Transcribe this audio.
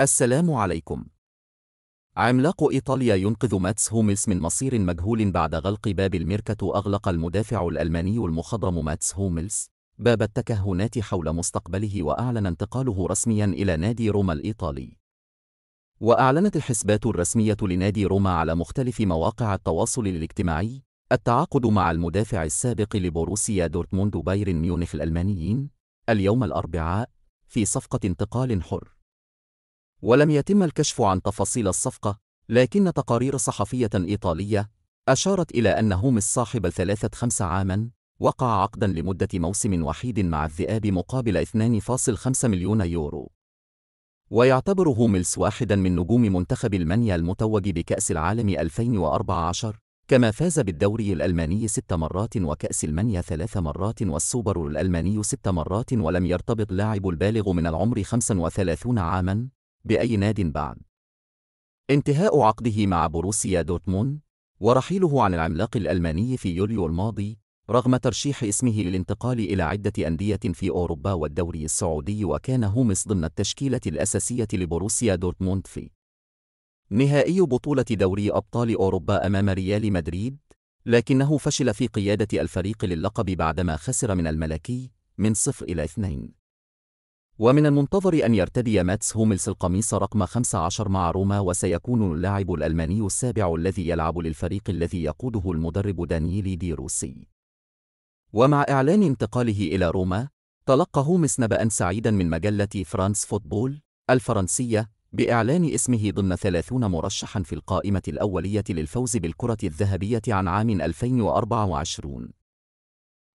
السلام عليكم. عملاق إيطاليا ينقذ ماتس هوميلز من مصير مجهول بعد غلق باب الميركة أغلق المدافع الألماني المخضرم ماتس هوميلز باب التكهنات حول مستقبله وأعلن انتقاله رسميا إلى نادي روما الإيطالي. وأعلنت الحسبات الرسمية لنادي روما على مختلف مواقع التواصل الاجتماعي التعاقد مع المدافع السابق لبوروسيا دورتموند بايرن ميونخ الألمانيين اليوم الأربعاء في صفقة انتقال حر. ولم يتم الكشف عن تفاصيل الصفقة، لكن تقارير صحفية إيطالية أشارت إلى أن هومس صاحب الثلاثة خمس عاماً وقع عقداً لمدة موسم وحيد مع الذئاب مقابل 2.5 مليون يورو. ويعتبر هوملس واحداً من نجوم منتخب المانيا المتوج بكأس العالم 2014 كما فاز بالدوري الألماني ست مرات وكأس المانيا ثلاث مرات والسوبر الألماني ست مرات ولم يرتبط لاعب البالغ من العمر 35 عاماً بأي ناد بعد انتهاء عقده مع بروسيا دورتموند ورحيله عن العملاق الألماني في يوليو الماضي رغم ترشيح اسمه للانتقال إلى عدة أندية في أوروبا والدوري السعودي وكان هومس ضمن التشكيلة الأساسية لبروسيا دورتموند في نهائي بطولة دوري أبطال أوروبا أمام ريال مدريد لكنه فشل في قيادة الفريق للقب بعدما خسر من الملكي من 0 إلى اثنين ومن المنتظر أن يرتدي ماتس هوملس القميص رقم 15 مع روما وسيكون اللاعب الألماني السابع الذي يلعب للفريق الذي يقوده المدرب دانييلي دي روسي. ومع إعلان انتقاله إلى روما، تلقى هومس نبأ سعيدا من مجلة فرانس فوتبول الفرنسية بإعلان اسمه ضمن 30 مرشحا في القائمة الأولية للفوز بالكرة الذهبية عن عام 2024.